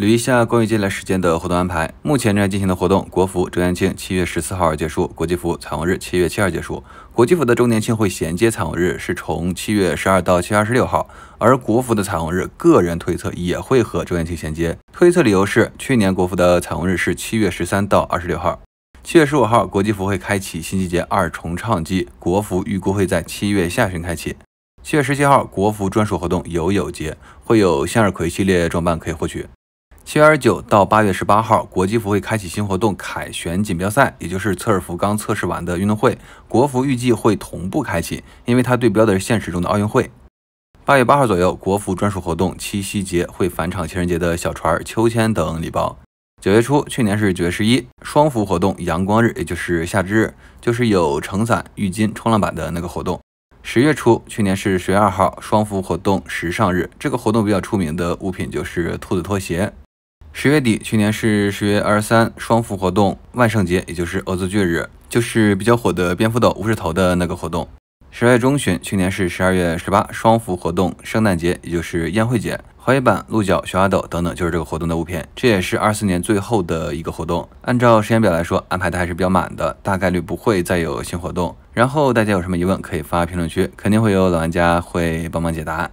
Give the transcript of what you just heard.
捋一下关于近来时间的活动安排。目前正在进行的活动，国服周年庆七月十四号结束，国际服彩虹日七月七号结束。国际服的周年庆会衔接彩虹日，是从七月十二到七月二十六号，而国服的彩虹日，个人推测也会和周年庆衔接。推测理由是，去年国服的彩虹日是七月十三到二十六号。七月十五号国际服会开启新季节二重唱季，国服预估会在七月下旬开启。七月十七号国服专属活动友友节，会有向日葵系列装扮可以获取。七月二十九到八月十八号，国际服会开启新活动——凯旋锦标赛，也就是测试服刚测试完的运动会。国服预计会同步开启，因为它对标的是现实中的奥运会。八月八号左右，国服专属活动七夕节会返场，情人节的小船、秋千等礼包。九月初，去年是月十一双服活动阳光日，也就是夏至日，就是有撑伞、浴巾、冲浪板的那个活动。十月初，去年是十月二号双服活动时尚日，这个活动比较出名的物品就是兔子拖鞋。十月底，去年是十月二十三双福活动，万圣节，也就是恶作剧日，就是比较火的蝙蝠斗无师头的那个活动。十月中旬，去年是十二月十八双福活动，圣诞节，也就是宴会节，滑雪板、鹿角雪花斗等等，就是这个活动的物品。这也是二四年最后的一个活动。按照时间表来说，安排的还是比较满的，大概率不会再有新活动。然后大家有什么疑问可以发评论区，肯定会有老玩家会帮忙解答。